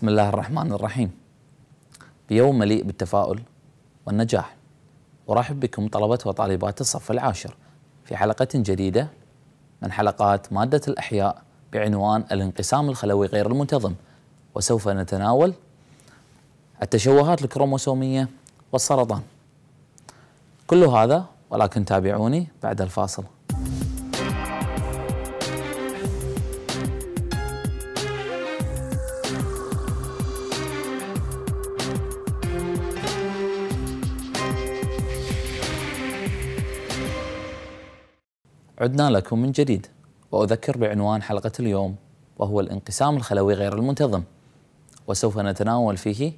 بسم الله الرحمن الرحيم بيوم مليء بالتفاؤل والنجاح أرحب بكم طلبة وطالبات الصف العاشر في حلقة جديدة من حلقات مادة الأحياء بعنوان الانقسام الخلوي غير المنتظم وسوف نتناول التشوهات الكروموسومية والسرطان كل هذا ولكن تابعوني بعد الفاصل عدنا لكم من جديد وأذكر بعنوان حلقة اليوم وهو الانقسام الخلوي غير المنتظم وسوف نتناول فيه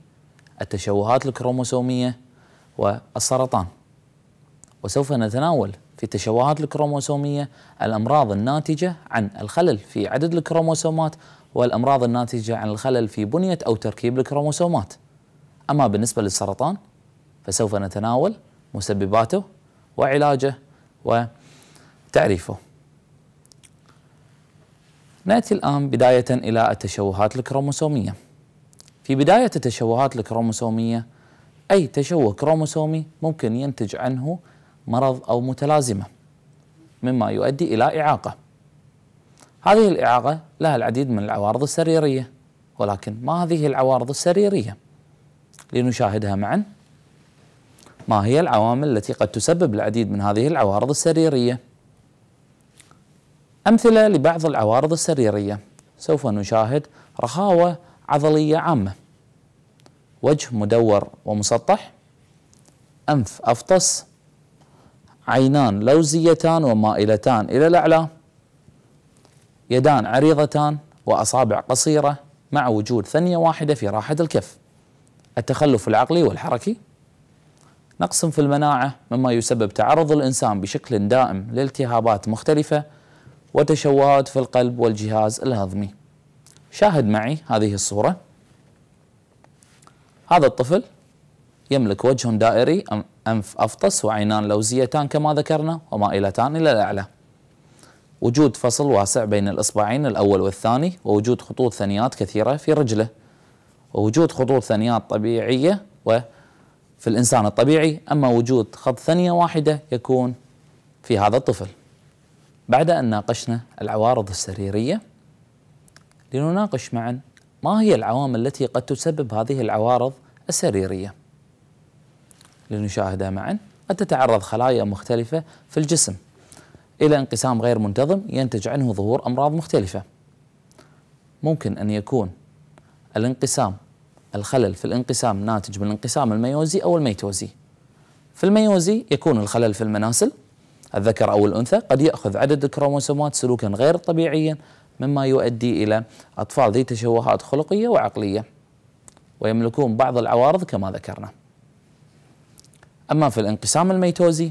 التشوهات الكروموسومية والسرطان وسوف نتناول في التشوهات الكروموسومية الأمراض الناتجة عن الخلل في عدد الكروموسومات والأمراض الناتجة عن الخلل في بنية أو تركيب الكروموسومات أما بالنسبة للسرطان فسوف نتناول مسبباته وعلاجه و تعريفه نأتي الآن بداية إلى التشوهات الكروموسومية في بداية التشوهات الكروموسومية أي تشوه كروموسومي ممكن ينتج عنه مرض أو متلازمة مما يؤدي إلى إعاقة هذه الإعاقة لها العديد من العوارض السريرية ولكن ما هذه العوارض السريرية؟ لنشاهدها معا ما هي العوامل التي قد تسبب العديد من هذه العوارض السريريه أمثلة لبعض العوارض السريرية سوف نشاهد رخاوة عضلية عامة وجه مدور ومسطح أنف أفطس عينان لوزيتان ومائلتان إلى الأعلى يدان عريضتان وأصابع قصيرة مع وجود ثنية واحدة في راحة الكف التخلف العقلي والحركي نقص في المناعة مما يسبب تعرض الإنسان بشكل دائم لالتهابات مختلفة وتشوهات في القلب والجهاز الهضمي شاهد معي هذه الصورة هذا الطفل يملك وجه دائري أنف أفطس وعينان لوزيتان كما ذكرنا ومائلتان إلى الأعلى وجود فصل واسع بين الإصبعين الأول والثاني ووجود خطوط ثنيات كثيرة في رجله ووجود خطوط ثنيات طبيعية وفي الإنسان الطبيعي أما وجود خط ثنية واحدة يكون في هذا الطفل بعد أن ناقشنا العوارض السريرية لنناقش معا ما هي العوامل التي قد تسبب هذه العوارض السريرية لنشاهدها معا قد تتعرض خلايا مختلفة في الجسم إلى انقسام غير منتظم ينتج عنه ظهور أمراض مختلفة ممكن أن يكون الانقسام الخلل في الانقسام ناتج من الانقسام الميوزي أو الميتوزي في الميوزي يكون الخلل في المناسل الذكر أو الأنثى قد يأخذ عدد الكروموسومات سلوكا غير طبيعيا مما يؤدي إلى أطفال ذي تشوهات خلقية وعقلية ويملكون بعض العوارض كما ذكرنا أما في الانقسام الميتوزي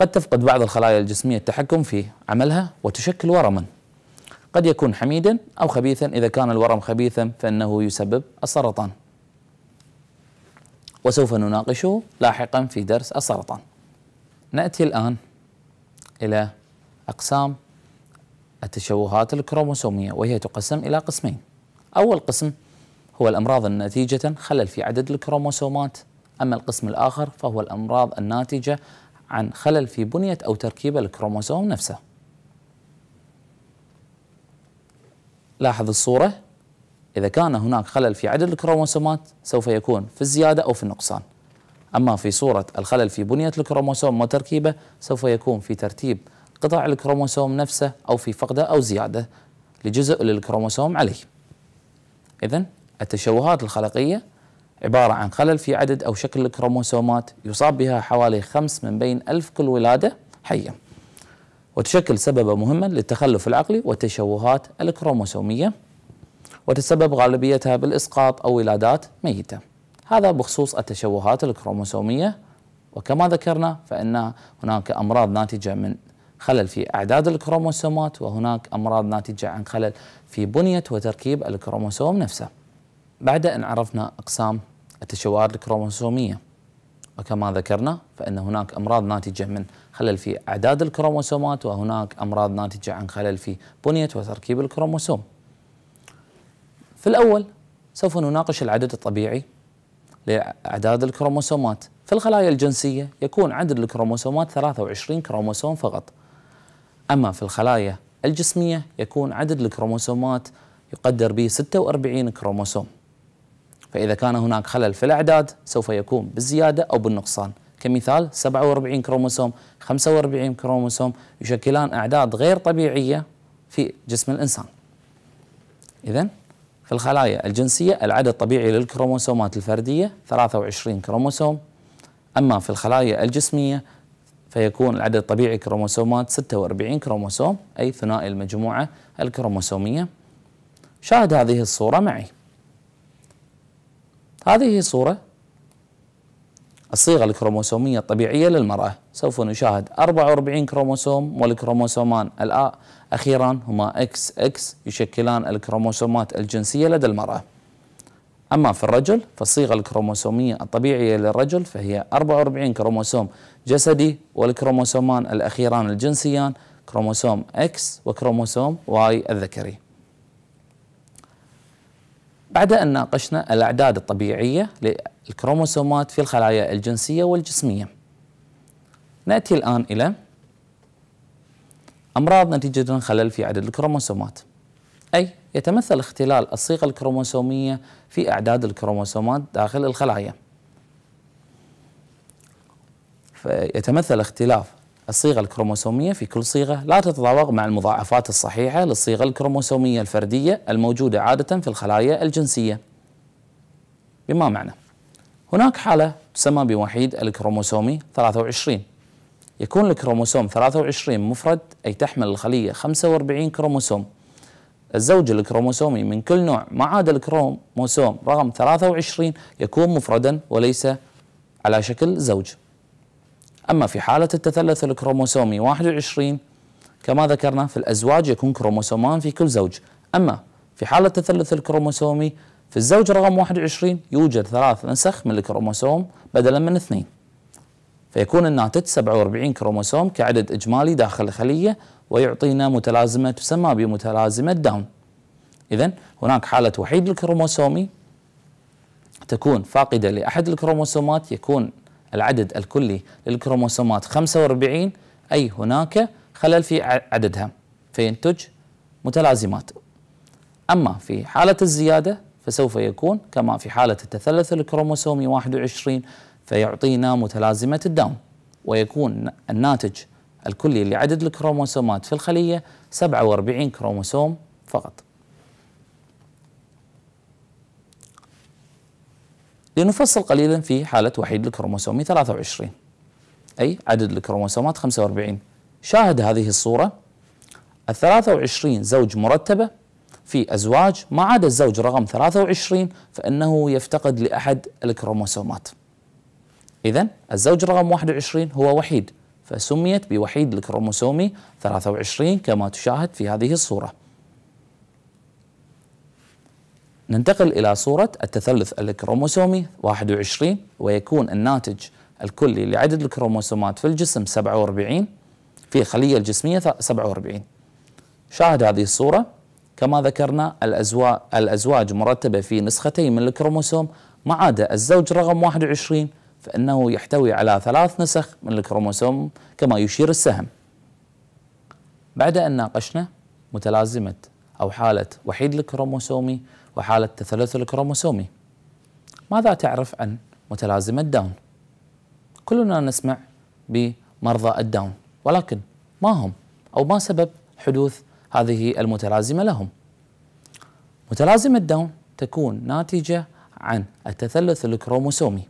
قد تفقد بعض الخلايا الجسمية التحكم في عملها وتشكل ورما قد يكون حميدا أو خبيثا إذا كان الورم خبيثا فإنه يسبب السرطان وسوف نناقشه لاحقا في درس السرطان نأتي الآن إلى أقسام التشوهات الكروموسومية وهي تقسم إلى قسمين أول قسم هو الأمراض النتيجة خلل في عدد الكروموسومات أما القسم الآخر فهو الأمراض الناتجة عن خلل في بنية أو تركيب الكروموسوم نفسه لاحظ الصورة إذا كان هناك خلل في عدد الكروموسومات سوف يكون في الزيادة أو في النقصان أما في صورة الخلل في بنية الكروموسوم وتركيبه سوف يكون في ترتيب قطع الكروموسوم نفسه أو في فقده أو زيادة لجزء للكروموسوم عليه إذا التشوهات الخلقية عبارة عن خلل في عدد أو شكل الكروموسومات يصاب بها حوالي خمس من بين ألف كل ولادة حية وتشكل سببا مهما للتخلف العقلي والتشوهات الكروموسومية وتسبب غالبيتها بالإسقاط أو ولادات ميتة هذا بخصوص التشوهات الكروموسومية وكما ذكرنا فإن هناك أمراض ناتجة من خلل في أعداد الكروموسومات وهناك أمراض ناتجة عن خلل في بنية وتركيب الكروموسوم نفسه بعد أن عرفنا أقسام التشوهات الكروموسومية وكما ذكرنا فإن هناك أمراض ناتجة من خلل في أعداد الكروموسومات وهناك أمراض ناتجة عن خلل في بنية وتركيب الكروموسوم في الأول سوف نناقش العدد الطبيعي لإعداد الكروموسومات في الخلايا الجنسية يكون عدد الكروموسومات 23 كروموسوم فقط أما في الخلايا الجسمية يكون عدد الكروموسومات يقدر به 46 كروموسوم فإذا كان هناك خلل في الأعداد سوف يكون بالزيادة أو بالنقصان كمثال 47 كروموسوم 45 كروموسوم يشكلان أعداد غير طبيعية في جسم الإنسان اذا في الخلايا الجنسية العدد الطبيعي للكروموسومات الفردية 23 كروموسوم أما في الخلايا الجسمية فيكون العدد الطبيعي كروموسومات 46 كروموسوم أي ثنائي المجموعة الكروموسومية شاهد هذه الصورة معي هذه صورة الصيغة الكروموسومية الطبيعية للمرأة سوف نشاهد 44 كروموسوم والكروموسومان الأخيران هما اكس اكس يشكلان الكروموسومات الجنسية لدى المرأة أما في الرجل فالصيغة الكروموسومية الطبيعية للرجل فهي 44 كروموسوم جسدي والكروموسومان الأخيران الجنسيان كروموسوم اكس وكروموسوم واي الذكري بعد أن ناقشنا الأعداد الطبيعية للكروموسومات في الخلايا الجنسية والجسمية نأتي الآن إلى أمراض نتيجة خلل في عدد الكروموسومات أي يتمثل اختلال الصيغة الكروموسومية في أعداد الكروموسومات داخل الخلايا فيتمثل اختلاف الصيغة الكروموسومية في كل صيغة لا تتطابق مع المضاعفات الصحيحة للصيغة الكروموسومية الفردية الموجودة عادة في الخلايا الجنسية بما معنى هناك حالة تسمى بوحيد الكروموسومي 23 يكون الكروموسوم 23 مفرد أي تحمل الخلية 45 كروموسوم الزوج الكروموسومي من كل نوع ما عدا الكروموسوم رقم 23 يكون مفردا وليس على شكل زوج أما في حالة التثلث الكروموسومي 21 كما ذكرنا في الأزواج يكون كروموسومان في كل زوج أما في حالة التثلث الكروموسومي في الزوج رقم 21 يوجد ثلاث نسخ من الكروموسوم بدلا من اثنين فيكون الناتج 47 كروموسوم كعدد إجمالي داخل الخلية ويعطينا متلازمة تسمى بمتلازمة داون إذا هناك حالة وحيد الكروموسومي تكون فاقدة لأحد الكروموسومات يكون العدد الكلي للكروموسومات 45 أي هناك خلل في عددها فينتج متلازمات أما في حالة الزيادة فسوف يكون كما في حالة التثلث الكروموسومي 21 فيعطينا متلازمة الداون ويكون الناتج الكلي لعدد الكروموسومات في الخلية 47 كروموسوم فقط لنفصل قليلا في حالة وحيد الكروموسومي 23 أي عدد الكروموسومات 45 شاهد هذه الصورة ال 23 زوج مرتبة في أزواج ما عدا الزوج رقم 23 فإنه يفتقد لأحد الكروموسومات إذا الزوج رقم 21 هو وحيد فسميت بوحيد الكروموسومي 23 كما تشاهد في هذه الصورة ننتقل إلى صورة التثلث الكروموسومي 21 ويكون الناتج الكلي لعدد الكروموسومات في الجسم 47 في الخلية الجسمية 47 شاهد هذه الصورة كما ذكرنا الأزواج, الأزواج مرتبة في نسختين من الكروموسوم ما عدا الزوج رقم 21 فإنه يحتوي على ثلاث نسخ من الكروموسوم كما يشير السهم بعد أن ناقشنا متلازمة أو حالة وحيد الكروموسومي وحالة التسلسل الكروموسومي ماذا تعرف عن متلازمة داون؟ كلنا نسمع بمرضى الداون ولكن ما هم أو ما سبب حدوث هذه المتلازمة لهم متلازمة داون تكون ناتجة عن التثلث الكروموسومي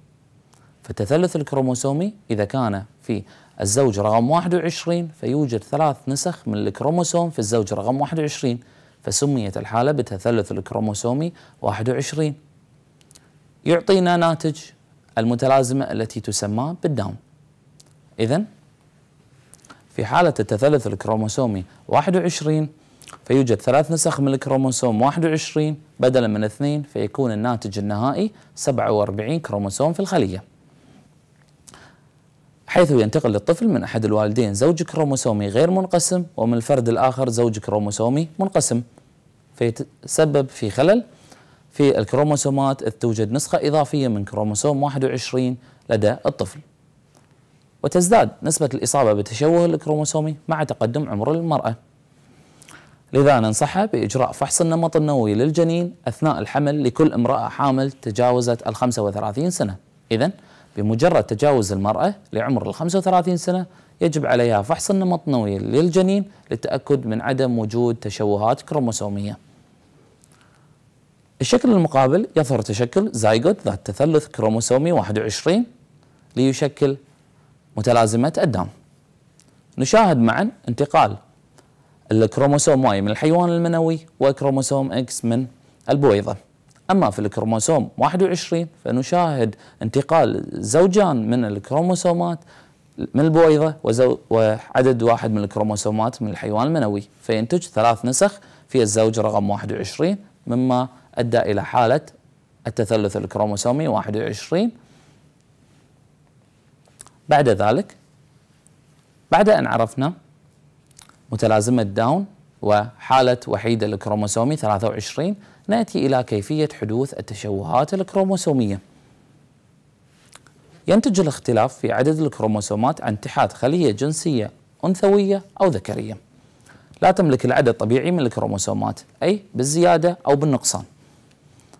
فالتثلث الكروموسومي إذا كان في الزوج رقم 21 فيوجد ثلاث نسخ من الكروموسوم في الزوج رقم 21 فسميت الحالة بتثلث الكروموسومي 21 يعطينا ناتج المتلازمة التي تسمى بالداون إذا في حالة التثلث الكروموسومي 21 فيوجد ثلاث نسخ من الكروموسوم 21 بدلا من اثنين فيكون الناتج النهائي 47 كروموسوم في الخلية حيث ينتقل للطفل من أحد الوالدين زوج كروموسومي غير منقسم ومن الفرد الآخر زوج كروموسومي منقسم فيتسبب في خلل في الكروموسومات إذ توجد نسخة إضافية من كروموسوم 21 لدى الطفل وتزداد نسبة الإصابة بالتشوه الكروموسومي مع تقدم عمر المرأة لذا ننصحها بإجراء فحص النمط النووي للجنين أثناء الحمل لكل امرأة حامل تجاوزت ال 35 سنة إذا بمجرد تجاوز المرأة لعمر ال 35 سنة يجب عليها فحص النمط النووي للجنين للتأكد من عدم وجود تشوهات كروموسومية الشكل المقابل يظهر تشكل زايجوت ذات تثلث كروموسومي 21 ليشكل متلازمة الدم نشاهد معا انتقال الكروموسوم واي من الحيوان المنوي وكروموسوم اكس من البويضة أما في الكروموسوم 21 فنشاهد انتقال زوجان من الكروموسومات من البويضة وعدد واحد من الكروموسومات من الحيوان المنوي فينتج ثلاث نسخ في الزوج رقم 21 مما أدى إلى حالة التثلث الكروموسومي 21 بعد ذلك بعد أن عرفنا متلازمة داون وحالة وحيد الكروموسومي 23 نأتي إلى كيفية حدوث التشوهات الكروموسومية ينتج الاختلاف في عدد الكروموسومات عن اتحاد خلية جنسية أنثوية أو ذكرية لا تملك العدد الطبيعي من الكروموسومات أي بالزيادة أو بالنقصان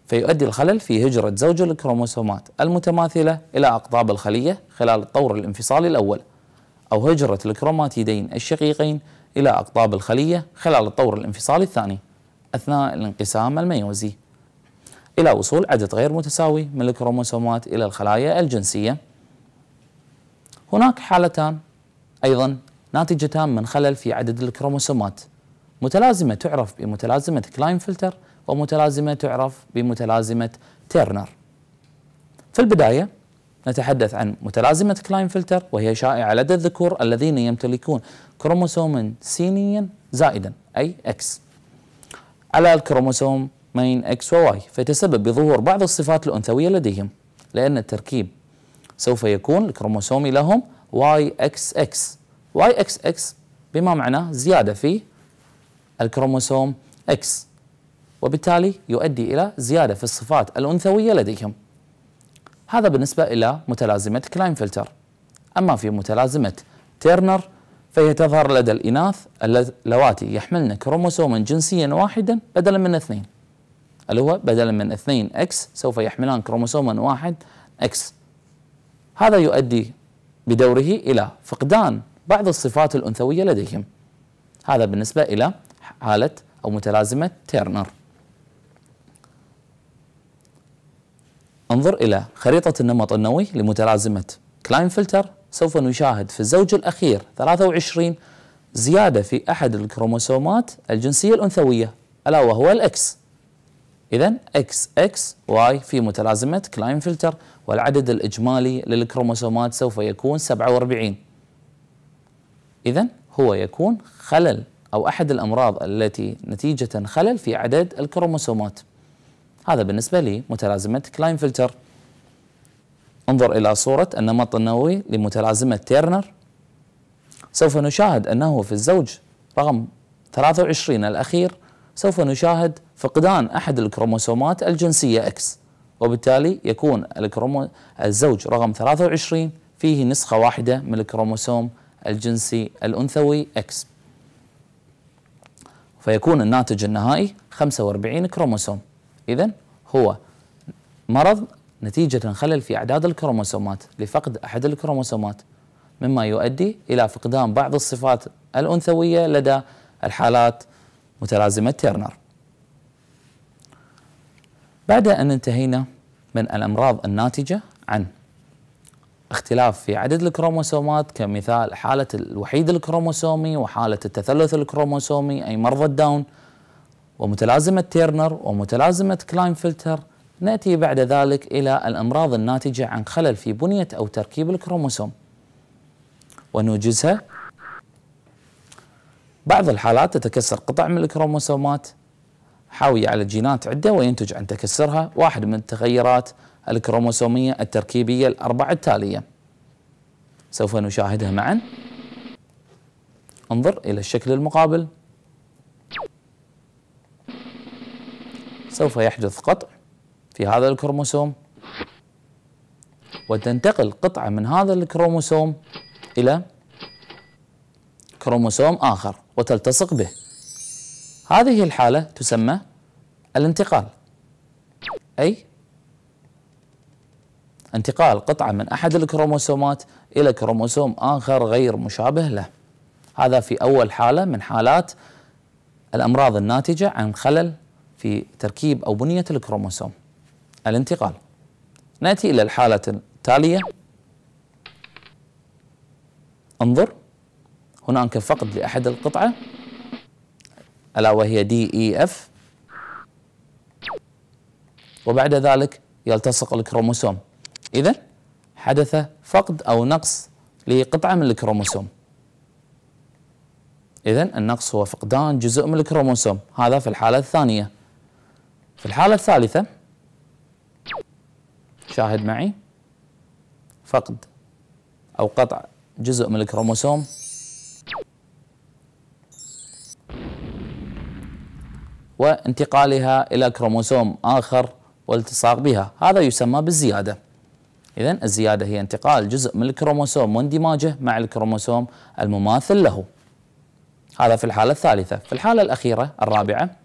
فيؤدي الخلل في هجرة زوج الكروموسومات المتماثلة إلى أقطاب الخلية خلال الطور الانفصالي الأول أو هجرة الكروماتيدين الشقيقين إلى أقطاب الخلية خلال الطور الانفصالي الثاني أثناء الانقسام الميوزي إلى وصول عدد غير متساوي من الكروموسومات إلى الخلايا الجنسية هناك حالتان أيضا ناتجتان من خلل في عدد الكروموسومات متلازمة تعرف بمتلازمة كلاين فلتر ومتلازمة تعرف بمتلازمة تيرنر في البداية نتحدث عن متلازمة كلاين فلتر وهي شائعة لدى الذكور الذين يمتلكون كروموسوما سينيا زائدا أي X على الكروموسوم مين X وواي فيتسبب بظهور بعض الصفات الأنثوية لديهم لأن التركيب سوف يكون الكروموسومي لهم YXX YXX بما معناه زيادة في الكروموسوم X وبالتالي يؤدي إلى زيادة في الصفات الأنثوية لديهم هذا بالنسبة إلى متلازمة كلاينفلتر أما في متلازمة تيرنر فهي تظهر لدى الإناث اللواتي يحملن كروموسوما جنسيا واحدا بدلا من اثنين اللي هو بدلا من اثنين اكس سوف يحملان كروموسوما واحد اكس هذا يؤدي بدوره إلى فقدان بعض الصفات الأنثوية لديهم هذا بالنسبة إلى حالة أو متلازمة تيرنر انظر إلى خريطة النمط النووي لمتلازمة كلاين فلتر سوف نشاهد في الزوج الأخير 23 زيادة في أحد الكروموسومات الجنسية الأنثوية ألا وهو الإكس إذا إكس إكس واي في متلازمة كلاين فلتر والعدد الإجمالي للكروموسومات سوف يكون 47 إذا هو يكون خلل أو أحد الأمراض التي نتيجة خلل في عدد الكروموسومات هذا بالنسبة لمتلازمة كلاين فلتر انظر إلى صورة النمط النووي لمتلازمة تيرنر سوف نشاهد أنه في الزوج رقم 23 الأخير سوف نشاهد فقدان أحد الكروموسومات الجنسية X وبالتالي يكون الكرومو الزوج رقم 23 فيه نسخة واحدة من الكروموسوم الجنسي الأنثوي X فيكون الناتج النهائي 45 كروموسوم إذا هو مرض نتيجة خلل في أعداد الكروموسومات لفقد أحد الكروموسومات مما يؤدي إلى فقدان بعض الصفات الأنثوية لدى الحالات متلازمة تيرنر بعد أن انتهينا من الأمراض الناتجة عن اختلاف في عدد الكروموسومات كمثال حالة الوحيد الكروموسومي وحالة التثلث الكروموسومي أي مرضى الداون ومتلازمة تيرنر ومتلازمة كلاين فلتر نأتي بعد ذلك إلى الأمراض الناتجة عن خلل في بنية أو تركيب الكروموسوم ونوجزها بعض الحالات تتكسر قطع من الكروموسومات حاوية على جينات عدة وينتج عن تكسرها واحد من التغيرات الكروموسومية التركيبية الأربعة التالية سوف نشاهدها معا انظر إلى الشكل المقابل سوف يحدث قطع في هذا الكروموسوم وتنتقل قطعة من هذا الكروموسوم إلى كروموسوم آخر وتلتصق به هذه الحالة تسمى الانتقال أي انتقال قطعة من أحد الكروموسومات إلى كروموسوم آخر غير مشابه له هذا في أول حالة من حالات الأمراض الناتجة عن خلل في تركيب أو بنية الكروموسوم الانتقال نأتي إلى الحالة التالية انظر هناك فقد لأحد القطعة ألا وهي دي إي إف وبعد ذلك يلتصق الكروموسوم إذا حدث فقد أو نقص لقطعة من الكروموسوم إذا النقص هو فقدان جزء من الكروموسوم هذا في الحالة الثانية في الحالة الثالثة شاهد معي فقد أو قطع جزء من الكروموسوم وانتقالها إلى كروموسوم آخر والتصاق بها هذا يسمى بالزيادة إذا الزيادة هي انتقال جزء من الكروموسوم واندماجه مع الكروموسوم المماثل له هذا في الحالة الثالثة في الحالة الأخيرة الرابعة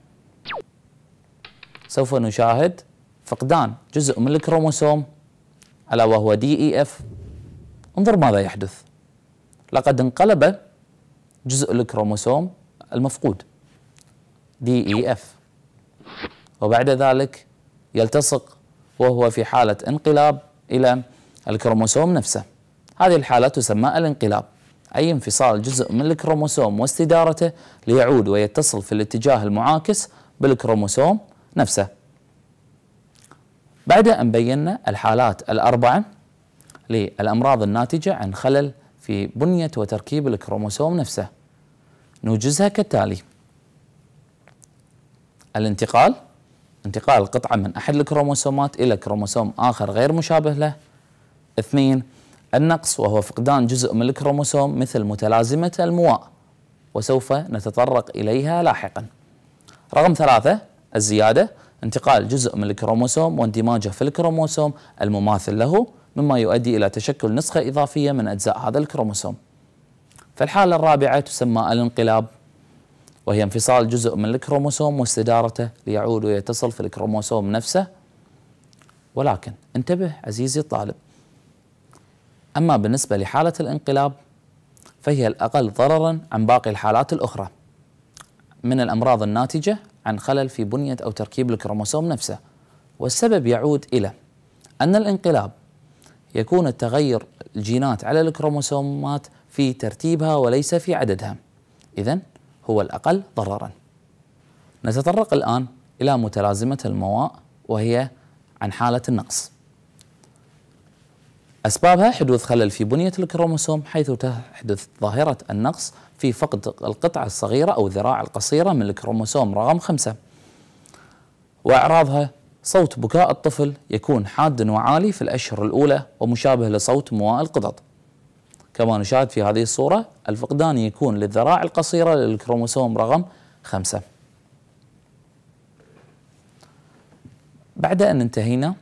سوف نشاهد فقدان جزء من الكروموسوم ألا وهو دي إي إف انظر ماذا يحدث لقد انقلب جزء الكروموسوم المفقود دي إي إف وبعد ذلك يلتصق وهو في حالة انقلاب إلى الكروموسوم نفسه هذه الحالة تسمى الانقلاب أي انفصال جزء من الكروموسوم واستدارته ليعود ويتصل في الاتجاه المعاكس بالكروموسوم نفسه بعد أن بينا الحالات الأربعة للأمراض الناتجة عن خلل في بنية وتركيب الكروموسوم نفسه نوجزها كالتالي الانتقال انتقال قطعة من أحد الكروموسومات إلى كروموسوم آخر غير مشابه له اثنين النقص وهو فقدان جزء من الكروموسوم مثل متلازمة المواء وسوف نتطرق إليها لاحقا رقم ثلاثة الزيادة انتقال جزء من الكروموسوم واندماجه في الكروموسوم المماثل له مما يؤدي إلى تشكل نسخة إضافية من أجزاء هذا الكروموسوم فالحالة الرابعة تسمى الانقلاب وهي انفصال جزء من الكروموسوم واستدارته ليعود ويتصل في الكروموسوم نفسه ولكن انتبه عزيزي الطالب أما بالنسبة لحالة الانقلاب فهي الأقل ضررا عن باقي الحالات الأخرى من الأمراض الناتجة عن خلل في بنية أو تركيب الكروموسوم نفسه والسبب يعود إلى أن الانقلاب يكون التغير الجينات على الكروموسومات في ترتيبها وليس في عددها إذا هو الأقل ضررا نتطرق الآن إلى متلازمة المواء وهي عن حالة النقص أسبابها حدوث خلل في بنية الكروموسوم حيث تحدث ظاهرة النقص في فقد القطعة الصغيرة أو الذراع القصيرة من الكروموسوم رقم خمسة وأعراضها صوت بكاء الطفل يكون حاد وعالي في الأشهر الأولى ومشابه لصوت مواء القطط كما نشاهد في هذه الصورة الفقدان يكون للذراع القصيرة للكروموسوم رقم خمسة بعد أن انتهينا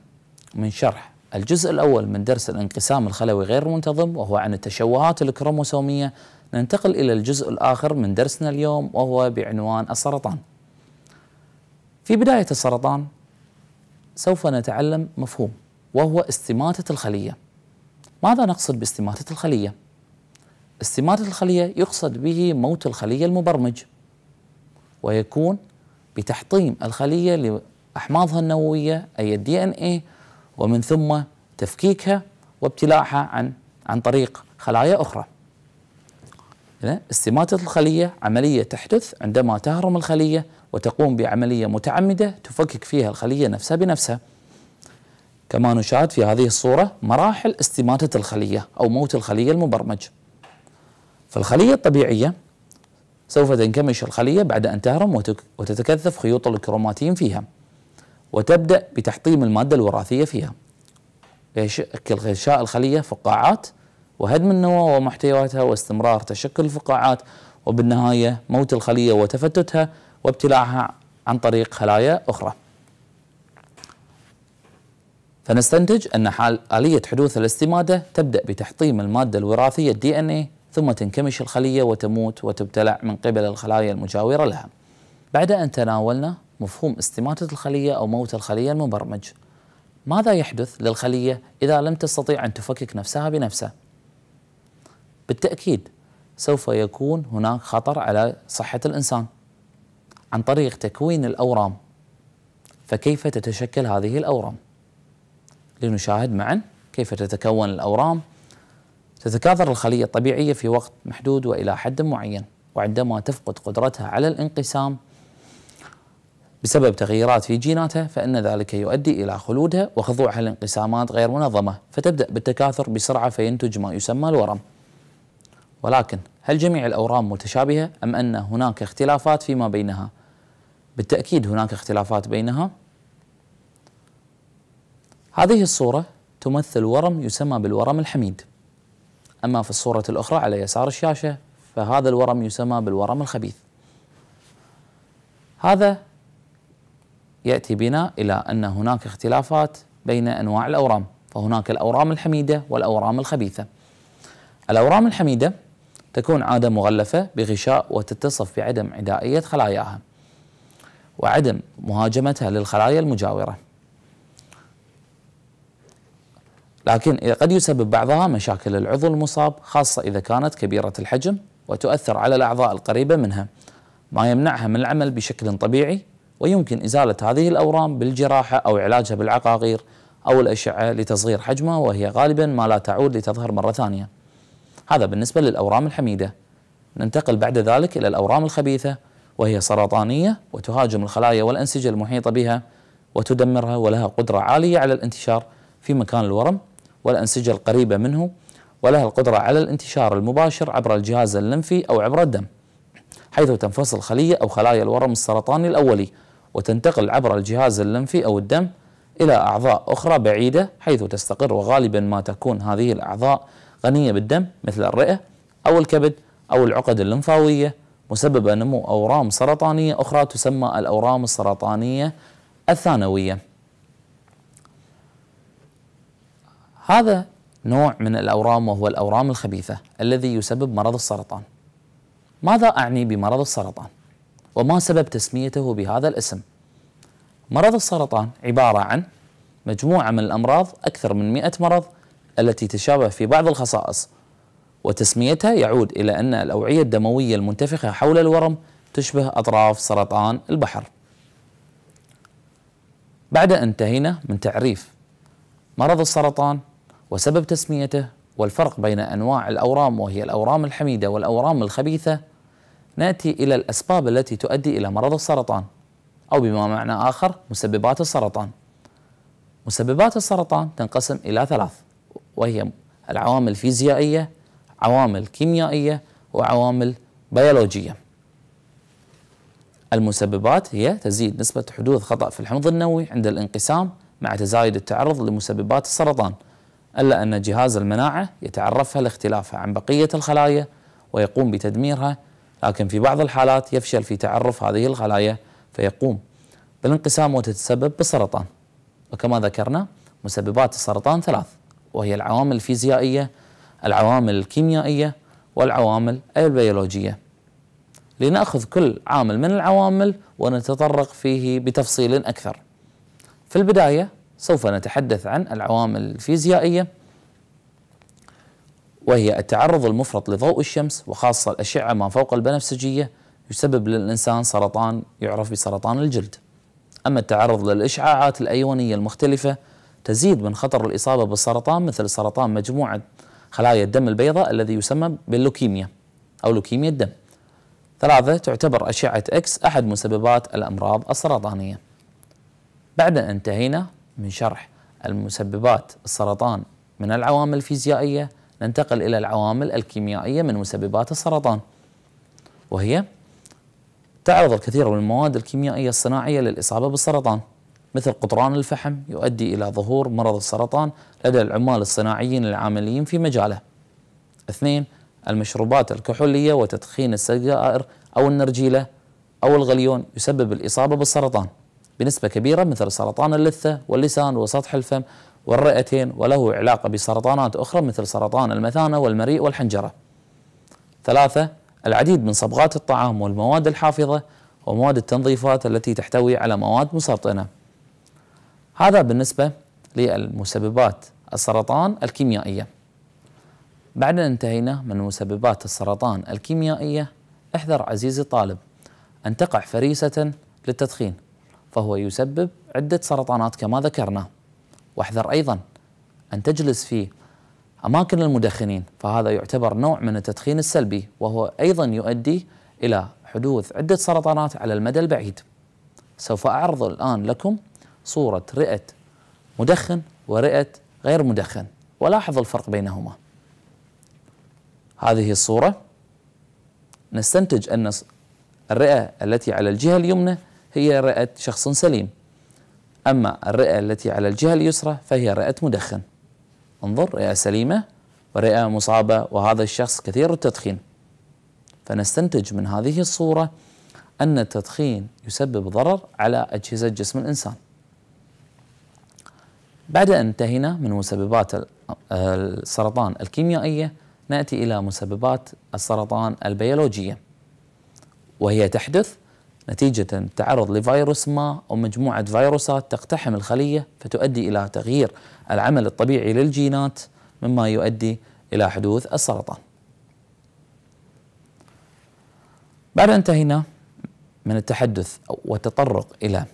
من شرح الجزء الأول من درس الانقسام الخلوي غير المنتظم وهو عن التشوهات الكروموسومية ننتقل إلى الجزء الآخر من درسنا اليوم وهو بعنوان السرطان في بداية السرطان سوف نتعلم مفهوم وهو استماتة الخلية ماذا نقصد باستماتة الخلية؟ استماتة الخلية يقصد به موت الخلية المبرمج ويكون بتحطيم الخلية لأحماضها النووية أي الـ ان اي ومن ثم تفكيكها وابتلاعها عن عن طريق خلايا أخرى استماتة الخلية عملية تحدث عندما تهرم الخلية وتقوم بعملية متعمدة تفكك فيها الخلية نفسها بنفسها كما نشاهد في هذه الصورة مراحل استماتة الخلية أو موت الخلية المبرمج فالخلية الطبيعية سوف تنكمش الخلية بعد أن تهرم وتتكثف خيوط الكروماتين فيها وتبدأ بتحطيم المادة الوراثية فيها غشاء الخلية فقاعات وهدم النواة ومحتوياتها واستمرار تشكل الفقاعات وبالنهاية موت الخلية وتفتتها وابتلاعها عن طريق خلايا أخرى فنستنتج أن حال آلية حدوث الاستمادة تبدأ بتحطيم المادة الوراثية الدي ان ثم تنكمش الخلية وتموت وتبتلع من قبل الخلايا المجاورة لها بعد أن تناولنا مفهوم استماتة الخلية أو موت الخلية المبرمج ماذا يحدث للخلية إذا لم تستطيع أن تفكك نفسها بنفسها؟ بالتأكيد سوف يكون هناك خطر على صحة الإنسان عن طريق تكوين الأورام فكيف تتشكل هذه الأورام؟ لنشاهد معا كيف تتكون الأورام تتكاثر الخلية الطبيعية في وقت محدود وإلى حد معين وعندما تفقد قدرتها على الانقسام بسبب تغييرات في جيناتها فإن ذلك يؤدي إلى خلودها وخضوعها لانقسامات غير منظمة فتبدأ بالتكاثر بسرعة فينتج ما يسمى الورم ولكن هل جميع الأورام متشابهة أم أن هناك اختلافات فيما بينها؟ بالتأكيد هناك اختلافات بينها هذه الصورة تمثل ورم يسمى بالورم الحميد أما في الصورة الأخرى على يسار الشاشة فهذا الورم يسمى بالورم الخبيث هذا يأتي بنا إلى أن هناك اختلافات بين أنواع الأورام فهناك الأورام الحميدة والأورام الخبيثة الأورام الحميدة تكون عادة مغلفة بغشاء وتتصف بعدم عدائية خلاياها وعدم مهاجمتها للخلايا المجاورة لكن قد يسبب بعضها مشاكل العضو المصاب خاصة إذا كانت كبيرة الحجم وتؤثر على الأعضاء القريبة منها ما يمنعها من العمل بشكل طبيعي ويمكن إزالة هذه الأورام بالجراحة أو علاجها بالعقاقير أو الأشعة لتصغير حجمها وهي غالبا ما لا تعود لتظهر مرة ثانية هذا بالنسبة للأورام الحميدة ننتقل بعد ذلك إلى الأورام الخبيثة وهي سرطانية وتهاجم الخلايا والأنسجة المحيطة بها وتدمرها ولها قدرة عالية على الانتشار في مكان الورم والأنسجة القريبة منه ولها القدرة على الانتشار المباشر عبر الجهاز اللمفي أو عبر الدم حيث تنفصل خلية أو خلايا الورم السرطاني الأولي وتنتقل عبر الجهاز اللمفي أو الدم إلى أعضاء أخرى بعيدة حيث تستقر وغالبا ما تكون هذه الأعضاء غنية بالدم مثل الرئة أو الكبد أو العقد اللمفاوية مسببة نمو أورام سرطانية أخرى تسمى الأورام السرطانية الثانوية هذا نوع من الأورام وهو الأورام الخبيثة الذي يسبب مرض السرطان ماذا أعني بمرض السرطان؟ وما سبب تسميته بهذا الاسم مرض السرطان عبارة عن مجموعة من الأمراض أكثر من 100 مرض التي تشابه في بعض الخصائص وتسميتها يعود إلى أن الأوعية الدموية المنتفخة حول الورم تشبه أطراف سرطان البحر بعد أن انتهينا من تعريف مرض السرطان وسبب تسميته والفرق بين أنواع الأورام وهي الأورام الحميدة والأورام الخبيثة ناتي الى الاسباب التي تؤدي الى مرض السرطان او بما معنى اخر مسببات السرطان. مسببات السرطان تنقسم الى ثلاث وهي العوامل الفيزيائيه، عوامل كيميائيه، وعوامل بيولوجيه. المسببات هي تزيد نسبه حدوث خطا في الحمض النووي عند الانقسام مع تزايد التعرض لمسببات السرطان. الا ان جهاز المناعه يتعرفها لاختلافها عن بقيه الخلايا ويقوم بتدميرها لكن في بعض الحالات يفشل في تعرف هذه الخلايا فيقوم بالانقسام وتتسبب بالسرطان وكما ذكرنا مسببات السرطان ثلاث وهي العوامل الفيزيائية العوامل الكيميائية والعوامل البيولوجية لنأخذ كل عامل من العوامل ونتطرق فيه بتفصيل أكثر في البداية سوف نتحدث عن العوامل الفيزيائية وهي التعرض المفرط لضوء الشمس وخاصة الأشعة ما فوق البنفسجية يسبب للإنسان سرطان يعرف بسرطان الجلد أما التعرض للإشعاعات الأيونية المختلفة تزيد من خطر الإصابة بالسرطان مثل سرطان مجموعة خلايا الدم البيضاء الذي يسمى باللوكيميا أو لوكيميا الدم ثلاثة تعتبر أشعة إكس أحد مسببات الأمراض السرطانية بعد أن انتهينا من شرح المسببات السرطان من العوامل الفيزيائية ننتقل إلى العوامل الكيميائية من مسببات السرطان وهي تعرض الكثير من المواد الكيميائية الصناعية للإصابة بالسرطان مثل قطران الفحم يؤدي إلى ظهور مرض السرطان لدى العمال الصناعيين العاملين في مجاله اثنين المشروبات الكحولية وتدخين السجائر أو النرجيلة أو الغليون يسبب الإصابة بالسرطان بنسبة كبيرة مثل سرطان اللثة واللسان وسطح الفم والرئتين وله علاقة بسرطانات أخرى مثل سرطان المثانة والمريء والحنجرة ثلاثة العديد من صبغات الطعام والمواد الحافظة ومواد التنظيفات التي تحتوي على مواد مسرطنة هذا بالنسبة للمسببات السرطان الكيميائية بعد أن انتهينا من مسببات السرطان الكيميائية احذر عزيزي الطالب أن تقع فريسة للتدخين فهو يسبب عدة سرطانات كما ذكرنا واحذر أيضا أن تجلس في أماكن المدخنين فهذا يعتبر نوع من التدخين السلبي وهو أيضا يؤدي إلى حدوث عدة سرطانات على المدى البعيد سوف أعرض الآن لكم صورة رئة مدخن ورئة غير مدخن ولاحظ الفرق بينهما هذه الصورة نستنتج أن الرئة التي على الجهة اليمنى هي رئة شخص سليم أما الرئة التي على الجهة اليسرى فهي رئة مدخن انظر رئة سليمة ورئة مصابة وهذا الشخص كثير التدخين فنستنتج من هذه الصورة أن التدخين يسبب ضرر على أجهزة جسم الإنسان بعد أن انتهينا من مسببات السرطان الكيميائية نأتي إلى مسببات السرطان البيولوجية وهي تحدث نتيجة التعرض لفيروس ما أو مجموعة فيروسات تقتحم الخلية فتؤدي إلى تغيير العمل الطبيعي للجينات مما يؤدي إلى حدوث السرطان بعد انتهينا من التحدث والتطرق إلى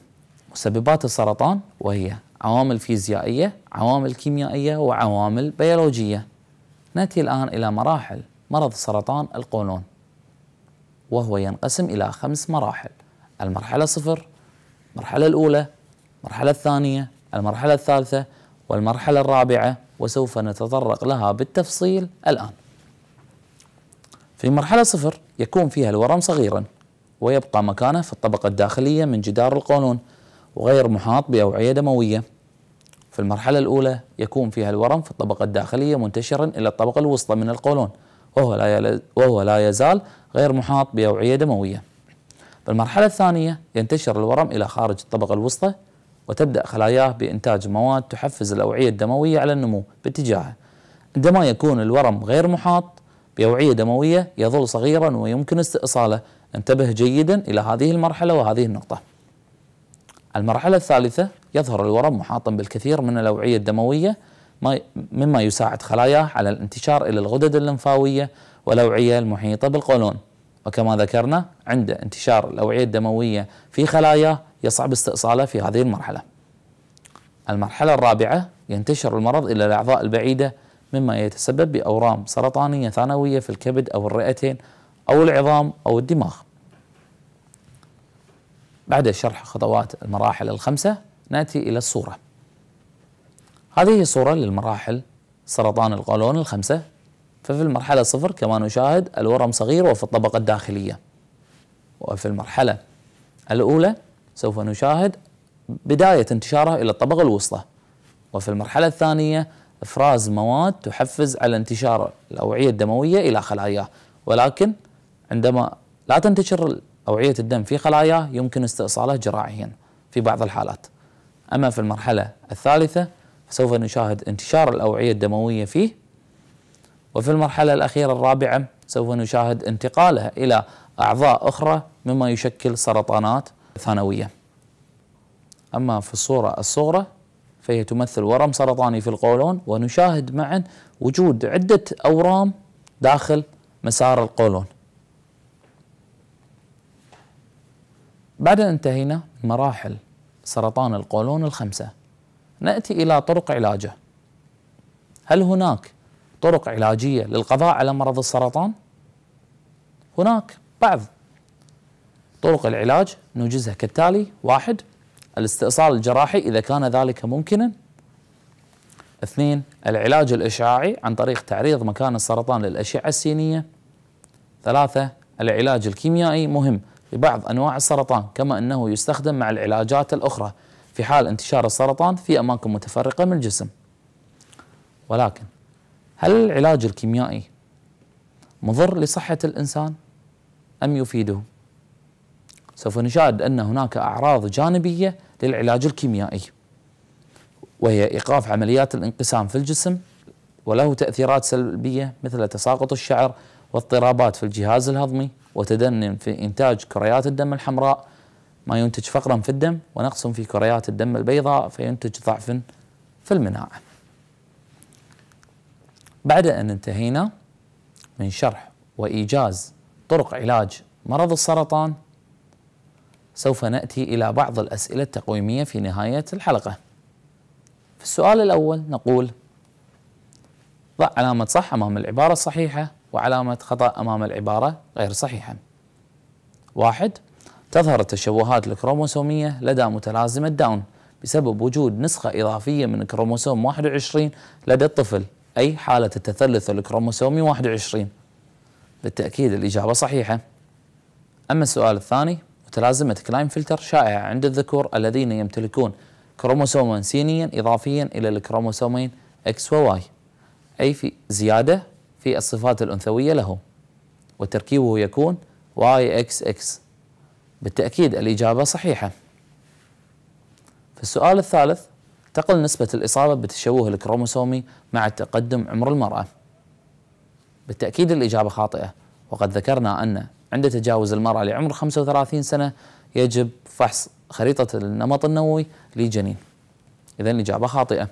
مسببات السرطان وهي عوامل فيزيائية عوامل كيميائية وعوامل بيولوجية نأتي الآن إلى مراحل مرض سرطان القولون وهو ينقسم إلى خمس مراحل المرحلة صفر المرحلة الأولى المرحلة الثانية المرحلة الثالثة والمرحلة الرابعة وسوف نتطرق لها بالتفصيل الآن في مرحلة صفر يكون فيها الورم صغيرا ويبقى مكانه في الطبقة الداخلية من جدار القولون وغير محاط بأوعية دموية في المرحلة الأولى يكون فيها الورم في الطبقة الداخلية منتشرا إلى الطبقة الوسطى من القولون وهو لا, وهو لا يزال غير محاط بأوعية دموية بالمرحلة الثانية ينتشر الورم إلى خارج الطبقة الوسطى وتبدأ خلاياه بإنتاج مواد تحفز الأوعية الدموية على النمو باتجاهه عندما يكون الورم غير محاط بأوعية دموية يظل صغيرا ويمكن استئصاله انتبه جيدا إلى هذه المرحلة وهذه النقطة المرحلة الثالثة يظهر الورم محاطا بالكثير من الأوعية الدموية مما يساعد خلاياه على الانتشار إلى الغدد الليمفاوية والأوعية المحيطة بالقولون وكما ذكرنا عند انتشار الأوعية الدموية في خلايا يصعب استئصاله في هذه المرحلة المرحلة الرابعة ينتشر المرض إلى الأعضاء البعيدة مما يتسبب بأورام سرطانية ثانوية في الكبد أو الرئتين أو العظام أو الدماغ بعد شرح خطوات المراحل الخمسة نأتي إلى الصورة هذه صورة للمراحل سرطان القولون الخمسة ففي المرحلة صفر كما نشاهد الورم صغير وفي الطبقة الداخلية وفي المرحلة الأولى سوف نشاهد بداية انتشاره إلى الطبقة الوسطى وفي المرحلة الثانية إفراز مواد تحفز على انتشار الأوعية الدموية إلى خلاياه ولكن عندما لا تنتشر أوعية الدم في خلاياه يمكن استئصاله جراحيا في بعض الحالات أما في المرحلة الثالثة فسوف نشاهد انتشار الأوعية الدموية فيه وفي المرحلة الأخيرة الرابعة سوف نشاهد انتقالها إلى أعضاء أخرى مما يشكل سرطانات ثانوية أما في الصورة الصغرى فهي تمثل ورم سرطاني في القولون ونشاهد معا وجود عدة أورام داخل مسار القولون بعد أن انتهينا مراحل سرطان القولون الخمسة نأتي إلى طرق علاجه هل هناك طرق علاجيه للقضاء على مرض السرطان هناك بعض طرق العلاج نوجزها كالتالي واحد الاستئصال الجراحي إذا كان ذلك ممكنا اثنين العلاج الإشعاعي عن طريق تعريض مكان السرطان للأشعة السينية ثلاثة العلاج الكيميائي مهم لبعض أنواع السرطان كما أنه يستخدم مع العلاجات الأخرى في حال انتشار السرطان في أماكن متفرقة من الجسم ولكن هل العلاج الكيميائي مضر لصحة الإنسان أم يفيده؟ سوف نشاهد أن هناك أعراض جانبية للعلاج الكيميائي وهي إيقاف عمليات الانقسام في الجسم وله تأثيرات سلبية مثل تساقط الشعر واضطرابات في الجهاز الهضمي وتدني في إنتاج كريات الدم الحمراء ما ينتج فقرا في الدم ونقص في كريات الدم البيضاء فينتج ضعف في المناعة بعد أن انتهينا من شرح وإيجاز طرق علاج مرض السرطان سوف نأتي إلى بعض الأسئلة التقويمية في نهاية الحلقة في السؤال الأول نقول ضع علامة صح أمام العبارة الصحيحة وعلامة خطأ أمام العبارة غير صحيحة واحد تظهر التشوهات الكروموسومية لدى متلازمة داون بسبب وجود نسخة إضافية من كروموسوم 21 لدى الطفل أي حالة التثلث الكروموسومي 21 بالتأكيد الإجابة صحيحة أما السؤال الثاني متلازمة كلاين فلتر شائعة عند الذكور الذين يمتلكون كروموسوما سينيا إضافيا إلى الكروموسومين X و Y أي في زيادة في الصفات الأنثوية له وتركيبه يكون YXX بالتأكيد الإجابة صحيحة في السؤال الثالث تقل نسبة الإصابة بالتشوه الكروموسومي مع تقدم عمر المرأة بالتأكيد الإجابة خاطئة وقد ذكرنا أن عند تجاوز المرأة لعمر 35 سنة يجب فحص خريطة النمط النووي لجنين إذا الإجابة خاطئة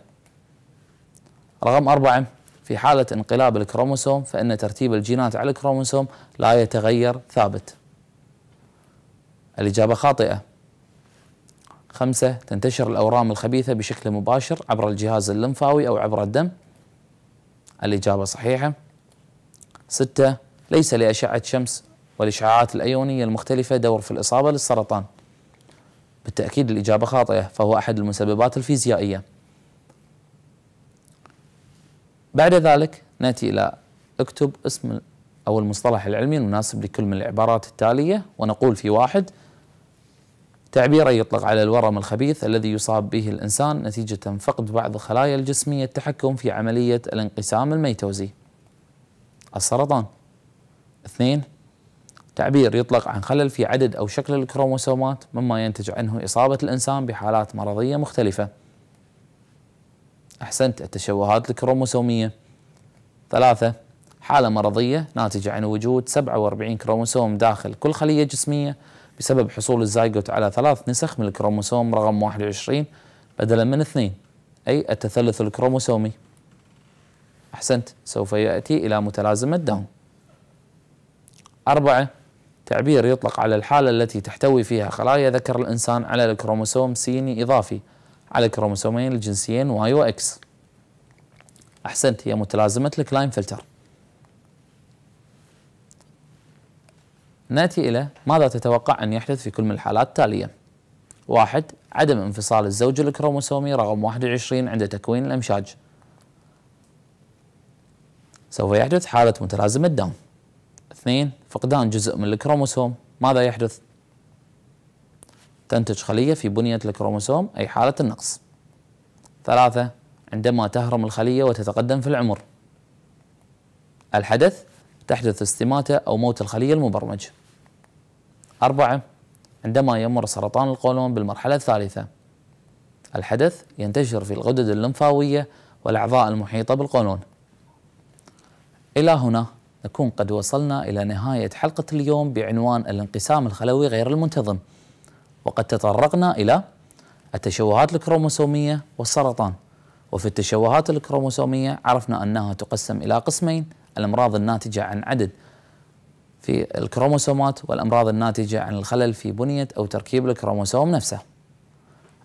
رقم أربعة في حالة انقلاب الكروموسوم فإن ترتيب الجينات على الكروموسوم لا يتغير ثابت الإجابة خاطئة خمسة تنتشر الأورام الخبيثة بشكل مباشر عبر الجهاز اللمفاوي أو عبر الدم الإجابة صحيحة ستة ليس لأشعة شمس والإشعاعات الأيونية المختلفة دور في الإصابة للسرطان بالتأكيد الإجابة خاطئة فهو أحد المسببات الفيزيائية بعد ذلك نأتي إلى اكتب اسم أو المصطلح العلمي المناسب لكل من العبارات التالية ونقول في واحد تعبيرا يطلق على الورم الخبيث الذي يصاب به الإنسان نتيجة فقد بعض الخلايا الجسمية التحكم في عملية الانقسام الميتوزي السرطان اثنين تعبير يطلق عن خلل في عدد أو شكل الكروموسومات مما ينتج عنه إصابة الإنسان بحالات مرضية مختلفة أحسنت التشوهات الكروموسومية ثلاثة حالة مرضية ناتجة عن وجود 47 كروموسوم داخل كل خلية جسمية بسبب حصول الزايجوت على ثلاث نسخ من الكروموسوم رقم 21 بدلا من اثنين أي التثلث الكروموسومي أحسنت سوف يأتي إلى متلازمة داون أربعة تعبير يطلق على الحالة التي تحتوي فيها خلايا ذكر الإنسان على الكروموسوم سيني إضافي على الكروموسومين الجنسيين واي وإكس أحسنت هي متلازمة الكلاين فلتر نأتي إلى ماذا تتوقع أن يحدث في كل من الحالات التالية واحد عدم انفصال الزوج الكروموسومي رقم 21 عند تكوين الأمشاج سوف يحدث حالة متلازمة الدم. اثنين فقدان جزء من الكروموسوم ماذا يحدث؟ تنتج خلية في بنية الكروموسوم أي حالة النقص ثلاثة عندما تهرم الخلية وتتقدم في العمر الحدث تحدث استماتة أو موت الخلية المبرمج أربعة عندما يمر سرطان القولون بالمرحلة الثالثة الحدث ينتشر في الغدد اللمفاوية والأعضاء المحيطة بالقولون إلى هنا نكون قد وصلنا إلى نهاية حلقة اليوم بعنوان الانقسام الخلوي غير المنتظم وقد تطرقنا إلى التشوهات الكروموسومية والسرطان وفي التشوهات الكروموسومية عرفنا أنها تقسم إلى قسمين الأمراض الناتجة عن عدد في الكروموسومات والأمراض الناتجة عن الخلل في بنية أو تركيب الكروموسوم نفسه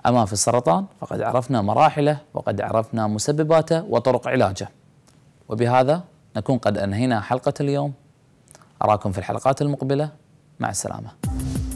أما في السرطان فقد عرفنا مراحله وقد عرفنا مسبباته وطرق علاجه وبهذا نكون قد أنهينا حلقة اليوم أراكم في الحلقات المقبلة مع السلامة